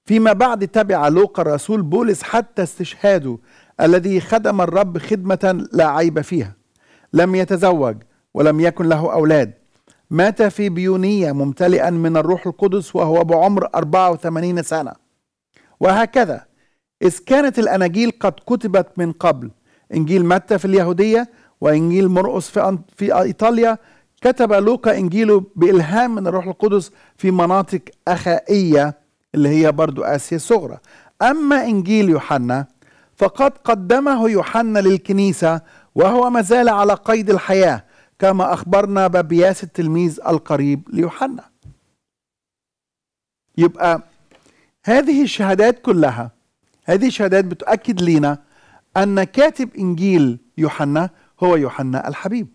فيما بعد تبع لوقا الرسول بولس حتى استشهاده الذي خدم الرب خدمة لا عيب فيها لم يتزوج ولم يكن له أولاد مات في بيونية ممتلئا من الروح القدس وهو بعمر 84 سنة وهكذا إذ كانت الأناجيل قد كتبت من قبل إنجيل متى في اليهودية وإنجيل مرقس في, أن... في إيطاليا كتب لوقا إنجيله بإلهام من الروح القدس في مناطق أخائية اللي هي برضو آسيا الصغرى أما إنجيل يوحنا فقد قدمه يوحنا للكنيسة وهو ما زال على قيد الحياة كما أخبرنا ببياس التلميذ القريب ليوحنا يبقى هذه الشهادات كلها هذه الشهادات بتؤكد لنا أن كاتب إنجيل يوحنا هو يوحنا الحبيب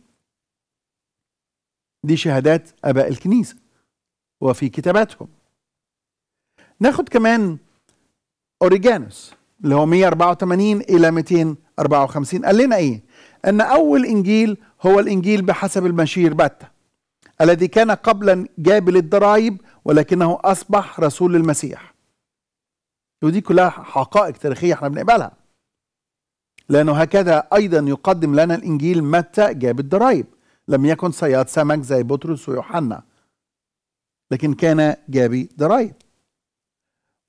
دي شهادات أباء الكنيسة وفي كتاباتهم ناخد كمان أوريجانوس اللي هو 184 إلى 254 قال لنا إيه؟ أن أول إنجيل هو الإنجيل بحسب المشير بتة الذي كان قبلا جابل الضرائب ولكنه أصبح رسول المسيح ودي كلها حقائق تاريخية احنا بنقبلها لأنه هكذا أيضا يقدم لنا الإنجيل متى جاب الضرايب لم يكن صياد سمك زي بطرس ويوحنا لكن كان جابي ضرايب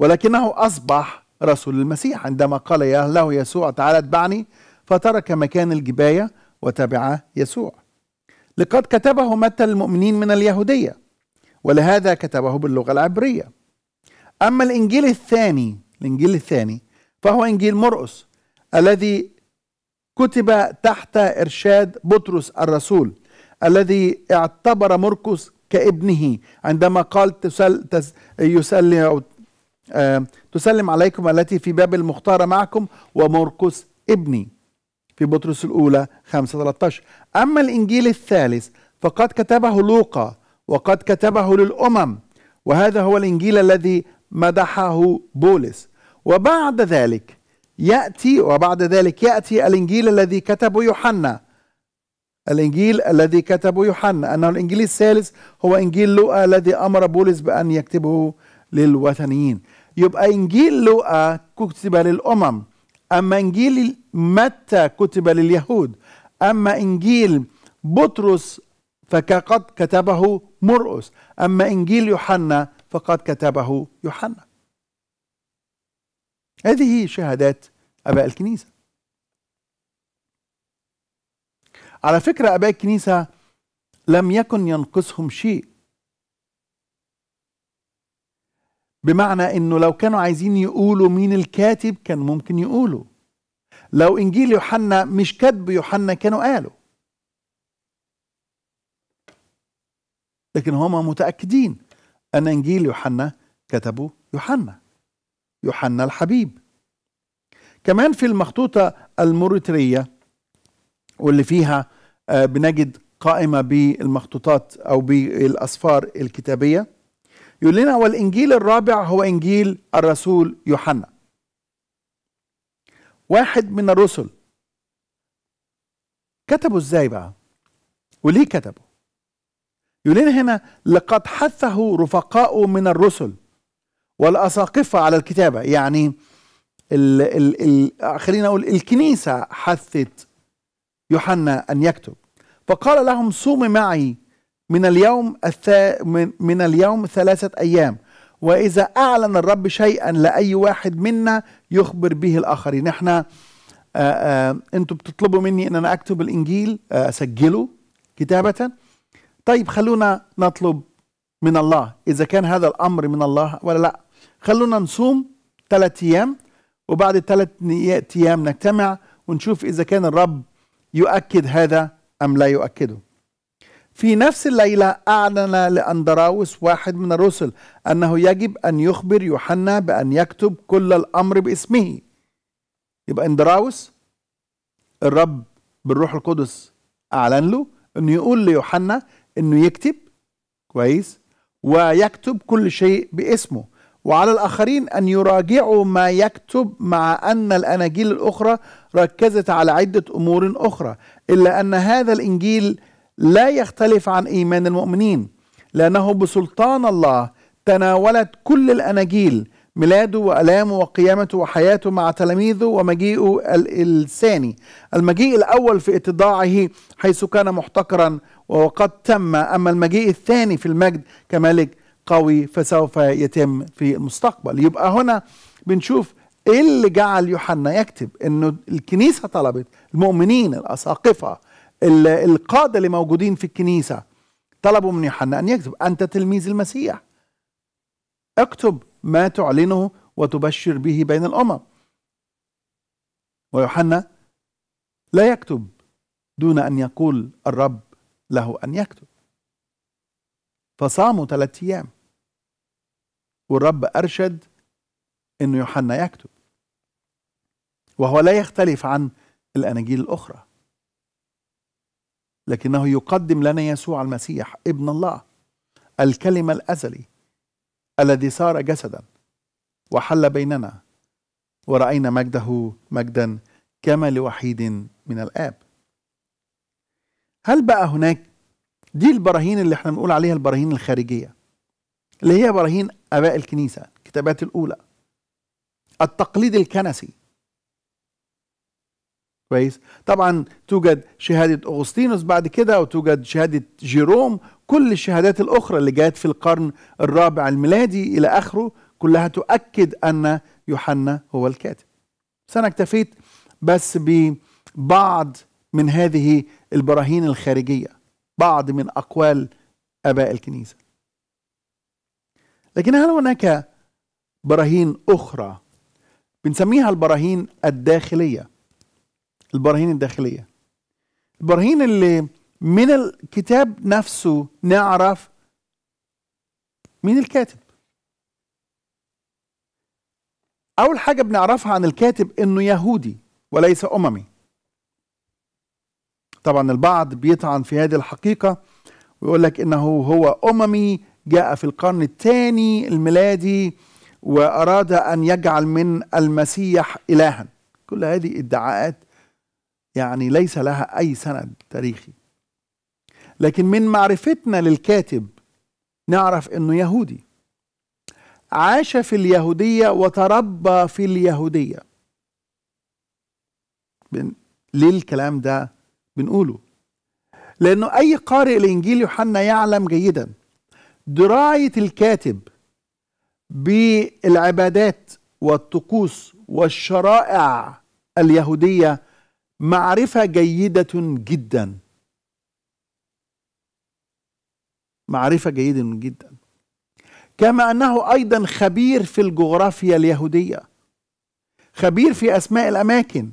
ولكنه أصبح رسول المسيح عندما قال له يسوع تعالى اتبعني فترك مكان الجباية وتبع يسوع لقد كتبه متى المؤمنين من اليهودية ولهذا كتبه باللغة العبرية أما الإنجيل الثاني الإنجيل الثاني فهو إنجيل مرقس الذي كتب تحت إرشاد بطرس الرسول الذي اعتبر مرقس كابنه عندما قال تسل تس يسلم أو آه، تسلم عليكم التي في باب المختارة معكم ومرقس ابني في بطرس الأولى 5 13 أما الإنجيل الثالث فقد كتبه لوقا وقد كتبه للأمم وهذا هو الإنجيل الذي مدحه بولس وبعد ذلك يأتي وبعد ذلك يأتي الإنجيل الذي كتبه يوحنا الإنجيل الذي كتبه يوحنا أنه الإنجيل الثالث هو إنجيل لوقا الذي أمر بولس بأن يكتبه للوثنيين يبقى إنجيل لوقا كتب للأمم أما إنجيل متى كتب لليهود أما إنجيل بطرس فقد كتبه مرقس أما إنجيل يوحنا فقد كتبه يوحنا هذه شهادات اباء الكنيسه على فكره اباء الكنيسه لم يكن ينقصهم شيء بمعنى انه لو كانوا عايزين يقولوا مين الكاتب كان ممكن يقولوا لو انجيل يوحنا مش كاتب يوحنا كانوا قالوا لكن هما متاكدين أن إنجيل يوحنا كتبه يوحنا يوحنا الحبيب كمان في المخطوطة الموريترية واللي فيها آه، بنجد قائمة بالمخطوطات أو بالأسفار الكتابية يقول لنا والإنجيل الرابع هو إنجيل الرسول يوحنا واحد من الرسل كتبه ازاي بقى وليه كتبه يقول هنا لقد حثه رفقاؤه من الرسل والأساقفة على الكتابة يعني ال ال ال خلينا أقول الكنيسة حثت يوحنا أن يكتب فقال لهم صوم معي من اليوم الثا من, من اليوم ثلاثة أيام وإذا أعلن الرب شيئا لأي واحد منا يخبر به الآخرين احنا أنتم بتطلبوا مني ان انا اكتب الانجيل اسجله كتابه طيب خلونا نطلب من الله إذا كان هذا الأمر من الله ولا لا خلونا نصوم ثلاثة أيام وبعد ثلاثة أيام نجتمع ونشوف إذا كان الرب يؤكد هذا أم لا يؤكده في نفس الليلة أعلن لأندراوس واحد من الرسل أنه يجب أن يخبر يوحنا بأن يكتب كل الأمر باسمه يبقى اندراوس الرب بالروح القدس أعلن له أنه يقول ليوحنا انه يكتب كويس ويكتب كل شيء باسمه وعلى الآخرين أن يراجعوا ما يكتب مع أن الأناجيل الأخرى ركزت على عدة أمور أخرى إلا أن هذا الإنجيل لا يختلف عن إيمان المؤمنين لأنه بسلطان الله تناولت كل الأناجيل ميلاده وألامه وقيامته وحياته مع تلاميذه ومجيئه الثاني المجيء الأول في اتضاعه حيث كان محتقرا وقد تم أما المجيء الثاني في المجد كملك قوي فسوف يتم في المستقبل يبقى هنا بنشوف ايه اللي جعل يوحنا يكتب انه الكنيسه طلبت المؤمنين الاساقفه القاده اللي موجودين في الكنيسه طلبوا من يوحنا ان يكتب انت تلميذ المسيح اكتب ما تعلنه وتبشر به بين الأمم ويوحنا لا يكتب دون أن يقول الرب له أن يكتب فصاموا ثلاثة أيام والرب أرشد أن يوحنا يكتب وهو لا يختلف عن الأناجيل الأخرى لكنه يقدم لنا يسوع المسيح ابن الله الكلمة الأزلي الذي صار جسدا وحل بيننا ورأينا مجده مجدا كما لوحيد من الآب هل بقى هناك دي البراهين اللي احنا بنقول عليها البراهين الخارجية اللي هي براهين آباء الكنيسة الكتابات الأولى التقليد الكنسي كويس طبعا توجد شهادة أغسطينوس بعد كده وتوجد شهادة جيروم كل الشهادات الأخرى اللي جات في القرن الرابع الميلادي إلى آخره كلها تؤكد أن يوحنا هو الكاتب أنا اكتفيت بس ببعض من هذه البراهين الخارجية بعض من أقوال آباء الكنيسة لكن هل هناك براهين أخرى بنسميها البراهين الداخلية البراهين الداخلية البراهين اللي من الكتاب نفسه نعرف مين الكاتب أول حاجة بنعرفها عن الكاتب إنه يهودي وليس أممي طبعا البعض بيطعن في هذه الحقيقة ويقول لك إنه هو أممي جاء في القرن الثاني الميلادي وأراد أن يجعل من المسيح إلها كل هذه ادعاءات يعني ليس لها أي سند تاريخي لكن من معرفتنا للكاتب نعرف انه يهودي عاش في اليهوديه وتربى في اليهوديه بن... ليه الكلام ده بنقوله لانه اي قارئ لانجيل يوحنا يعلم جيدا درايه الكاتب بالعبادات والطقوس والشرائع اليهوديه معرفه جيده جدا معرفة جيدة جدا كما أنه أيضا خبير في الجغرافيا اليهودية خبير في أسماء الأماكن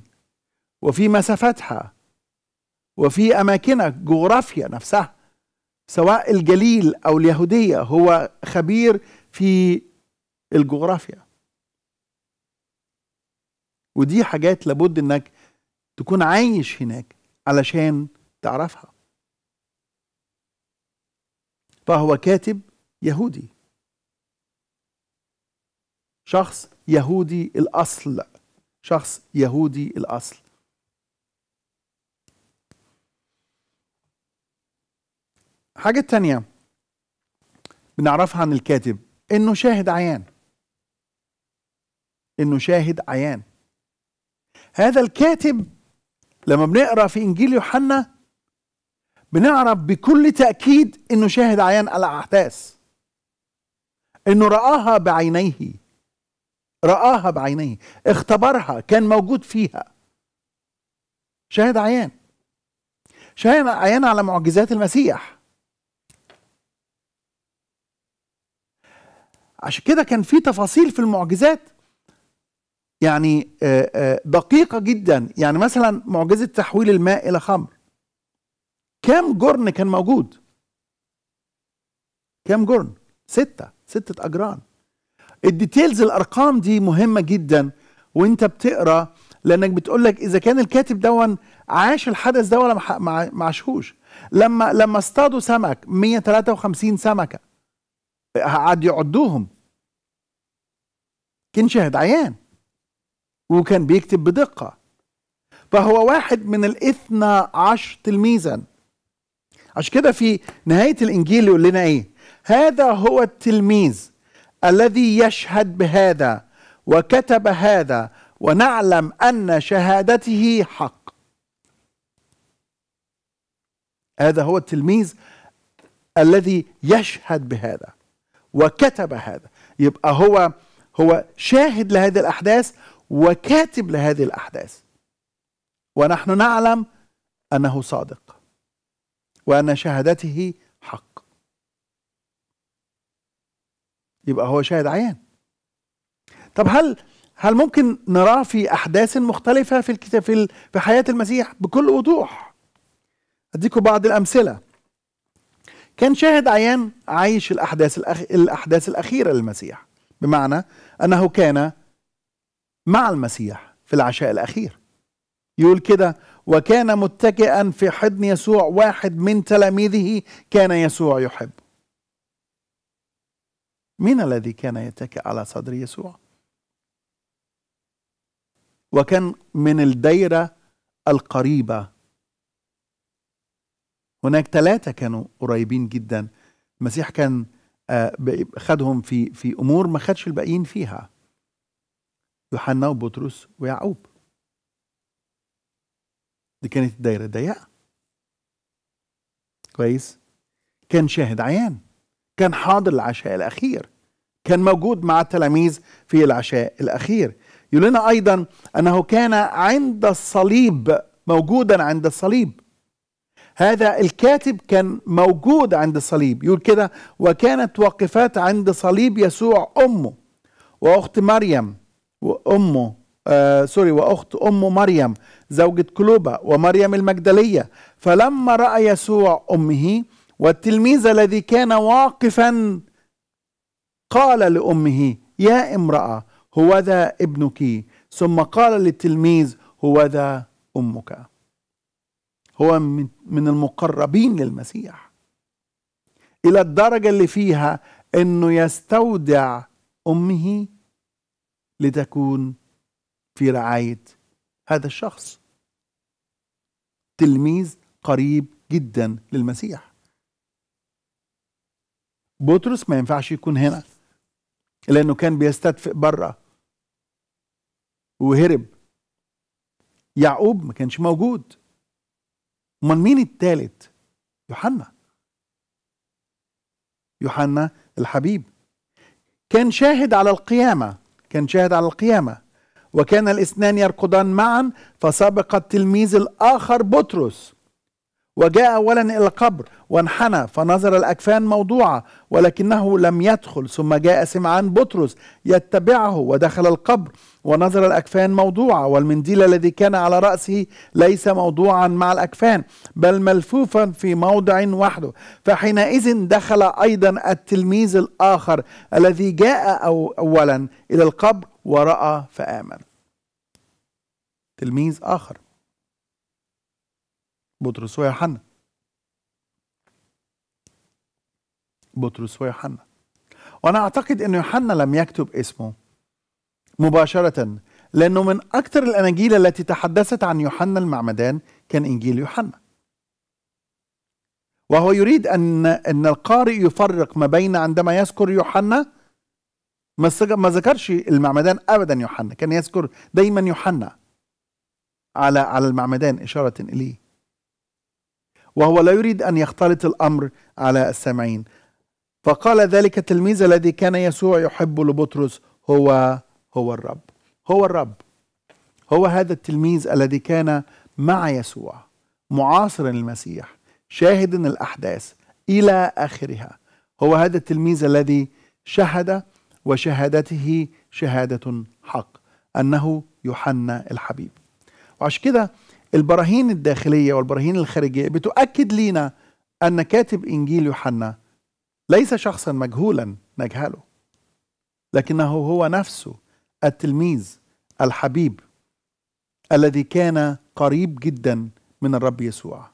وفي مسافتها وفي أماكنها جغرافيا نفسها سواء الجليل أو اليهودية هو خبير في الجغرافيا ودي حاجات لابد انك تكون عايش هناك علشان تعرفها فهو كاتب يهودي شخص يهودي الأصل شخص يهودي الأصل حاجة تانية بنعرفها عن الكاتب إنه شاهد عيان إنه شاهد عيان هذا الكاتب لما بنقرا في إنجيل يوحنا بنعرف بكل تأكيد أنه شاهد عيان الأحداث أنه رآها بعينيه رآها بعينيه اختبرها كان موجود فيها شاهد عيان شاهد عيان على معجزات المسيح عشان كده كان في تفاصيل في المعجزات يعني آه، آه، دقيقة جدا يعني مثلا معجزة تحويل الماء إلى خمر كام جرن كان موجود كام جرن ستة ستة أجران الديتيلز الأرقام دي مهمة جدا وانت بتقرأ لأنك بتقول لك إذا كان الكاتب دون عاش الحدث ده ولا ما عاشهوش لما لما اصطادوا سمك 153 سمكة قعدوا يعدوهم كان شاهد عيان وكان بيكتب بدقة فهو واحد من الاثنى عشر تلميذا عشان كده في نهايه الانجيل يقول لنا ايه هذا هو التلميذ الذي يشهد بهذا وكتب هذا ونعلم ان شهادته حق هذا هو التلميذ الذي يشهد بهذا وكتب هذا يبقى هو هو شاهد لهذه الاحداث وكاتب لهذه الاحداث ونحن نعلم انه صادق وأن شهادته حق يبقى هو شاهد عيان طب هل هل ممكن نراه في أحداث مختلفة في الكتاب في, في حياة المسيح بكل وضوح أديكم بعض الأمثلة كان شاهد عيان عايش الأحداث الأخ... الأحداث الأخيرة للمسيح بمعنى أنه كان مع المسيح في العشاء الأخير يقول كده وكان متكئا في حضن يسوع واحد من تلاميذه كان يسوع يحب من الذي كان يتكئ على صدر يسوع وكان من الدايره القريبه هناك ثلاثه كانوا قريبين جدا المسيح كان آه، خدهم في في امور ما خدش الباقيين فيها يوحنا وبطرس ويعقوب دي كانت الدايرة ضيقة كويس كان شاهد عيان كان حاضر العشاء الأخير كان موجود مع التلاميذ في العشاء الأخير يقول لنا أيضا أنه كان عند الصليب موجودا عند الصليب هذا الكاتب كان موجود عند الصليب يقول كده وكانت واقفات عند صليب يسوع أمه وأخت مريم وأمه آه سوري وأخت أمه مريم زوجة كلوبا ومريم المجدلية فلما رأى يسوع أمه والتلميذ الذي كان واقفا قال لأمه يا امرأة هوذا ابنك ثم قال للتلميذ هوذا أمك هو من المقربين للمسيح إلى الدرجة اللي فيها أنه يستودع أمه لتكون في رعاية هذا الشخص تلميذ قريب جدا للمسيح بطرس ما ينفعش يكون هنا لأنه كان بيستدفئ بره وهرب يعقوب ما كانش موجود امال مين التالت يوحنا يوحنا الحبيب كان شاهد على القيامه كان شاهد على القيامه وكان الاثنان يركضان معا فسبق التلميذ الآخر بطرس وجاء أولا إلى القبر وانحنى فنظر الأكفان موضوعة ولكنه لم يدخل ثم جاء سمعان بطرس يتبعه ودخل القبر ونظر الأكفان موضوعة والمنديل الذي كان على رأسه ليس موضوعا مع الأكفان بل ملفوفا في موضع وحده فحينئذ دخل أيضا التلميذ الآخر الذي جاء أو أولا إلى القبر ورأى فآمن تلميذ آخر بطرس ويوحنا بطرس ويوحنا وأنا أعتقد أن يوحنا لم يكتب اسمه مباشرة لأنه من أكثر الأناجيل التي تحدثت عن يوحنا المعمدان كان إنجيل يوحنا وهو يريد أن أن القارئ يفرق ما بين عندما يذكر يوحنا ما ذكرش المعمدان ابدا يوحنا كان يذكر دايما يوحنا على على المعمدان اشاره اليه وهو لا يريد ان يختلط الامر على السامعين فقال ذلك التلميذ الذي كان يسوع يحب لبطرس هو هو الرب هو الرب هو هذا التلميذ الذي كان مع يسوع معاصرا المسيح شاهدا الاحداث الى اخرها هو هذا التلميذ الذي شهد وشهادته شهادة حق أنه يوحنا الحبيب وعشان كده البراهين الداخلية والبراهين الخارجية بتؤكد لينا أن كاتب إنجيل يوحنا ليس شخصا مجهولا نجهله لكنه هو نفسه التلميذ الحبيب الذي كان قريب جدا من الرب يسوع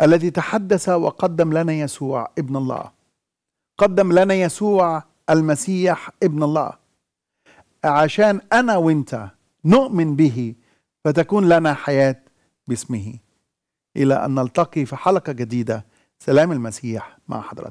الذي تحدث وقدم لنا يسوع ابن الله قدم لنا يسوع المسيح ابن الله عشان انا وانت نؤمن به فتكون لنا حياه باسمه الى ان نلتقي في حلقه جديده سلام المسيح مع حضرتك